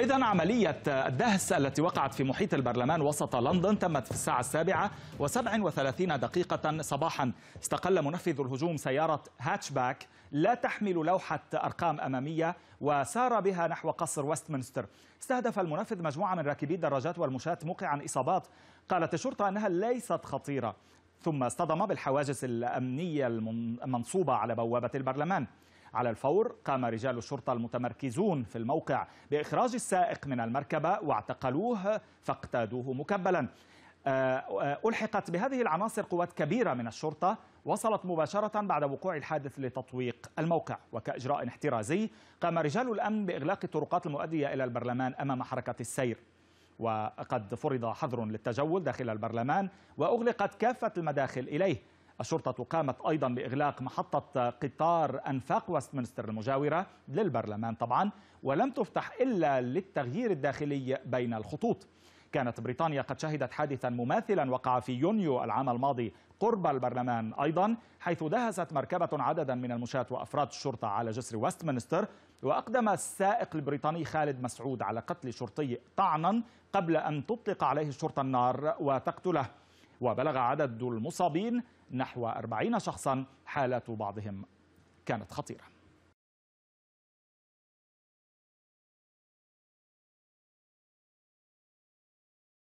إذا عملية الدهس التي وقعت في محيط البرلمان وسط لندن تمت في الساعة السابعة وسبع وثلاثين دقيقة صباحا استقل منفذ الهجوم سيارة هاتشباك لا تحمل لوحة أرقام أمامية وسار بها نحو قصر وستمنستر استهدف المنفذ مجموعة من راكبي الدراجات والمشاة موقعا إصابات قالت الشرطة أنها ليست خطيرة ثم اصطدم بالحواجز الأمنية المنصوبة على بوابة البرلمان على الفور قام رجال الشرطة المتمركزون في الموقع بإخراج السائق من المركبة واعتقلوه فاقتادوه مكبلا آه، ألحقت بهذه العناصر قوات كبيرة من الشرطة وصلت مباشرة بعد وقوع الحادث لتطويق الموقع وكإجراء احترازي قام رجال الأمن بإغلاق الطرقات المؤدية إلى البرلمان أمام حركة السير وقد فرض حظر للتجول داخل البرلمان وأغلقت كافة المداخل إليه الشرطة قامت أيضا بإغلاق محطة قطار أنفاق وستمنستر المجاورة للبرلمان طبعا ولم تفتح إلا للتغيير الداخلي بين الخطوط كانت بريطانيا قد شهدت حادثا مماثلا وقع في يونيو العام الماضي قرب البرلمان أيضا حيث دهست مركبة عددا من المشاة وأفراد الشرطة على جسر وستمنستر وأقدم السائق البريطاني خالد مسعود على قتل شرطي طعنا قبل أن تطلق عليه الشرطة النار وتقتله وبلغ عدد المصابين نحو أربعين شخصا حالة بعضهم كانت خطيره